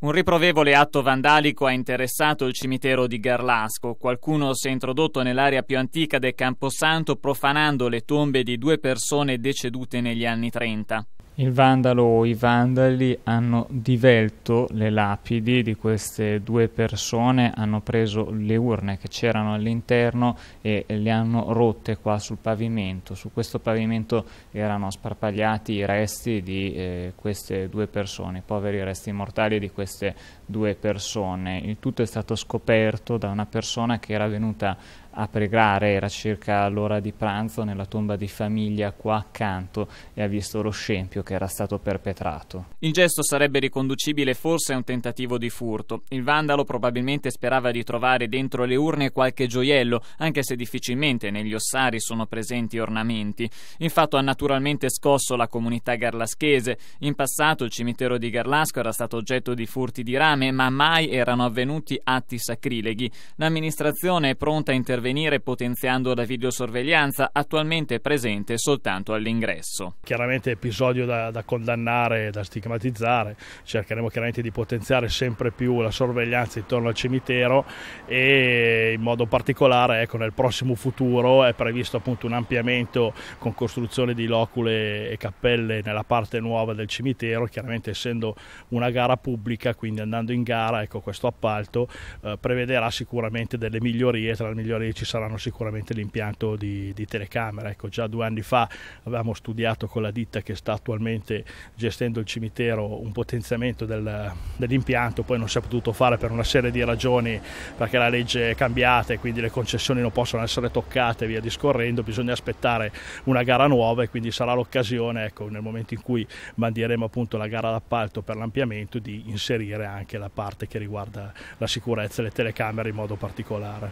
Un riprovevole atto vandalico ha interessato il cimitero di Garlasco. Qualcuno si è introdotto nell'area più antica del Camposanto profanando le tombe di due persone decedute negli anni 30. Il vandalo o i vandali hanno divelto le lapidi di queste due persone, hanno preso le urne che c'erano all'interno e le hanno rotte qua sul pavimento. Su questo pavimento erano sparpagliati i resti di eh, queste due persone, i poveri resti mortali di queste due persone. Il tutto è stato scoperto da una persona che era venuta a pregare, era circa l'ora di pranzo nella tomba di famiglia qua accanto e ha visto lo scempio che era stato perpetrato. Il gesto sarebbe riconducibile forse a un tentativo di furto. Il vandalo probabilmente sperava di trovare dentro le urne qualche gioiello, anche se difficilmente negli ossari sono presenti ornamenti. Il fatto ha naturalmente scosso la comunità garlaschese. In passato il cimitero di Garlasco era stato oggetto di furti di rame, ma mai erano avvenuti atti sacrileghi. L'amministrazione è pronta a intervenire intervenire potenziando la videosorveglianza attualmente presente soltanto all'ingresso. Chiaramente episodio da, da condannare, da stigmatizzare, cercheremo chiaramente di potenziare sempre più la sorveglianza intorno al cimitero e in modo particolare ecco, nel prossimo futuro è previsto appunto un ampliamento con costruzione di locule e cappelle nella parte nuova del cimitero, chiaramente essendo una gara pubblica, quindi andando in gara, ecco, questo appalto eh, prevederà sicuramente delle migliorie tra le migliorie poi ci saranno sicuramente l'impianto di, di telecamera. Ecco, già due anni fa avevamo studiato con la ditta che sta attualmente gestendo il cimitero un potenziamento del, dell'impianto, poi non si è potuto fare per una serie di ragioni perché la legge è cambiata e quindi le concessioni non possono essere toccate via discorrendo, bisogna aspettare una gara nuova e quindi sarà l'occasione ecco, nel momento in cui mandiremo appunto la gara d'appalto per l'ampliamento di inserire anche la parte che riguarda la sicurezza e le telecamere in modo particolare.